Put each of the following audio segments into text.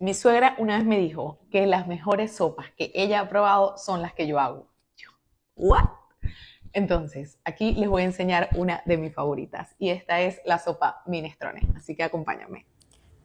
Mi suegra una vez me dijo que las mejores sopas que ella ha probado son las que yo hago. Yo, ¿what? Entonces, aquí les voy a enseñar una de mis favoritas y esta es la sopa minestrone, así que acompáñame.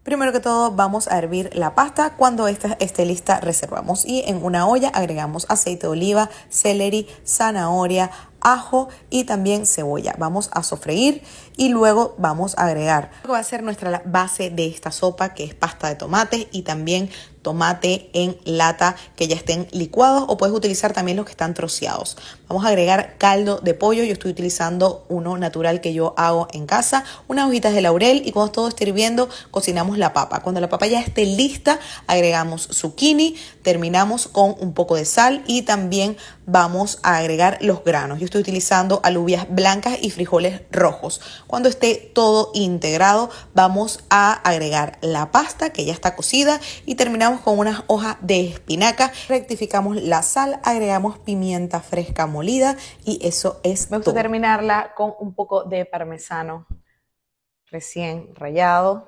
Primero que todo vamos a hervir la pasta. Cuando esta esté lista reservamos y en una olla agregamos aceite de oliva, celery, zanahoria, ajo y también cebolla. Vamos a sofreír y luego vamos a agregar lo va a ser nuestra base de esta sopa que es pasta de tomates y también tomate en lata que ya estén licuados o puedes utilizar también los que están troceados. Vamos a agregar caldo de pollo, yo estoy utilizando uno natural que yo hago en casa, unas hojitas de laurel y cuando todo esté hirviendo cocinamos la papa. Cuando la papa ya esté lista agregamos zucchini, terminamos con un poco de sal y también vamos a agregar los granos. Yo estoy utilizando alubias blancas y frijoles rojos. Cuando esté todo integrado vamos a agregar la pasta que ya está cocida y terminamos con unas hojas de espinaca, rectificamos la sal, agregamos pimienta fresca molida y eso es Me gusta terminarla con un poco de parmesano recién rallado.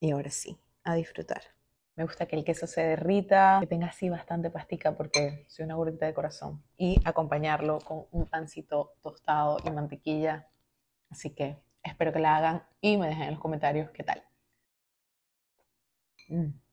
Y ahora sí, a disfrutar. Me gusta que el queso se derrita, que tenga así bastante pastica porque soy una gordita de corazón. Y acompañarlo con un pancito tostado y mantequilla. Así que espero que la hagan y me dejen en los comentarios qué tal. Mm.